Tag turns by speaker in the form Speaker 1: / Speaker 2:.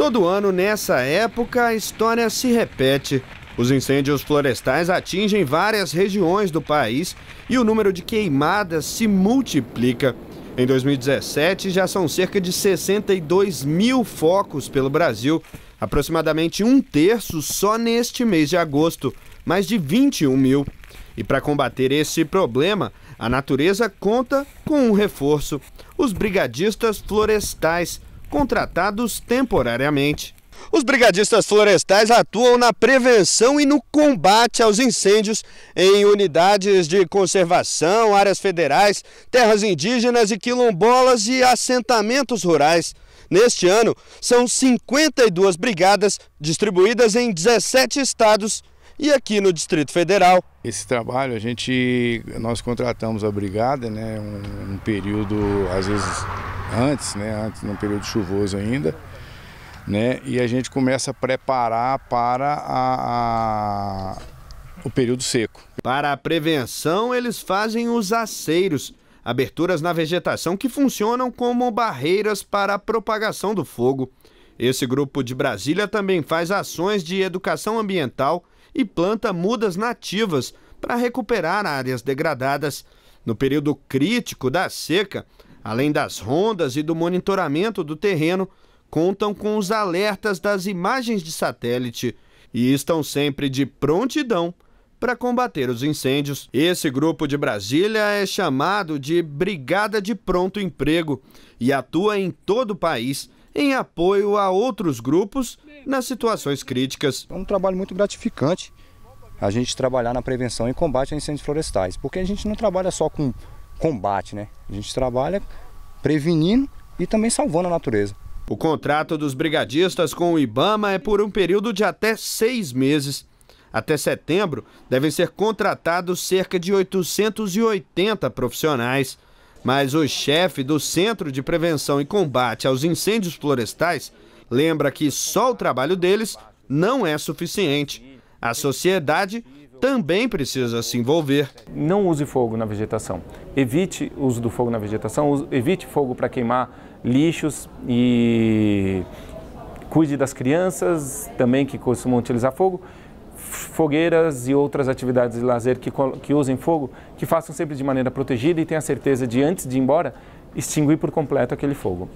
Speaker 1: Todo ano, nessa época, a história se repete. Os incêndios florestais atingem várias regiões do país e o número de queimadas se multiplica. Em 2017, já são cerca de 62 mil focos pelo Brasil, aproximadamente um terço só neste mês de agosto, mais de 21 mil. E para combater esse problema, a natureza conta com um reforço: os brigadistas florestais contratados temporariamente. Os brigadistas florestais atuam na prevenção e no combate aos incêndios em unidades de conservação, áreas federais, terras indígenas e quilombolas e assentamentos rurais. Neste ano, são 52 brigadas distribuídas em 17 estados
Speaker 2: e aqui no Distrito Federal. Esse trabalho, a gente, nós contratamos a brigada, né, um, um período, às vezes antes, né, antes num período chuvoso ainda, né, e a gente começa a preparar para a, a, o período seco. Para a prevenção, eles fazem os aceiros,
Speaker 1: aberturas na vegetação que funcionam como barreiras para a propagação do fogo. Esse grupo de Brasília também faz ações de educação ambiental e planta mudas nativas para recuperar áreas degradadas. No período crítico da seca, além das rondas e do monitoramento do terreno, contam com os alertas das imagens de satélite e estão sempre de prontidão para combater os incêndios. Esse grupo de Brasília é chamado de Brigada de Pronto Emprego e atua em todo o país em apoio a outros grupos nas situações críticas. É um trabalho muito gratificante a gente trabalhar na prevenção e combate a incêndios florestais, porque a gente não trabalha só com combate, né? A gente trabalha prevenindo e também salvando a natureza. O contrato dos brigadistas com o Ibama é por um período de até seis meses. Até setembro, devem ser contratados cerca de 880 profissionais. Mas o chefe do Centro de Prevenção e Combate aos Incêndios Florestais lembra que só o trabalho deles não é suficiente. A
Speaker 3: sociedade também precisa se envolver. Não use fogo na vegetação. Evite o uso do fogo na vegetação, evite fogo para queimar lixos e cuide das crianças também que costumam utilizar fogo fogueiras e outras atividades de lazer que, que usem fogo, que façam sempre de maneira protegida e tenha certeza de, antes de ir embora, extinguir por completo aquele fogo.